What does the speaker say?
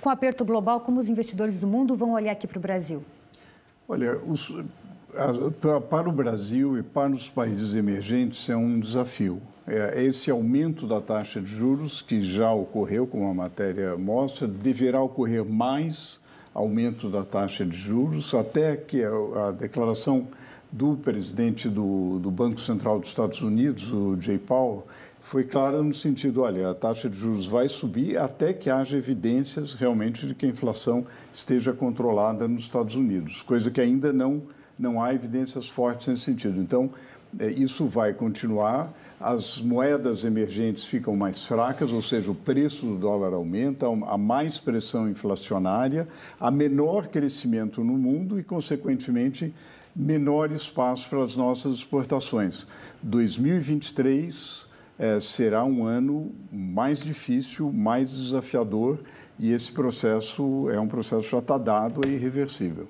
Com o aperto global, como os investidores do mundo vão olhar aqui para o Brasil? Olha, os, para o Brasil e para os países emergentes é um desafio. É, esse aumento da taxa de juros, que já ocorreu, como a matéria mostra, deverá ocorrer mais aumento da taxa de juros, até que a, a declaração do presidente do, do Banco Central dos Estados Unidos, o Jay Powell, foi clara no sentido, olha, a taxa de juros vai subir até que haja evidências realmente de que a inflação esteja controlada nos Estados Unidos, coisa que ainda não não há evidências fortes nesse sentido. Então, é, isso vai continuar. As moedas emergentes ficam mais fracas, ou seja, o preço do dólar aumenta, há mais pressão inflacionária, há menor crescimento no mundo e, consequentemente, menor espaço para as nossas exportações. 2023 é, será um ano mais difícil, mais desafiador e esse processo é um processo já está dado e irreversível.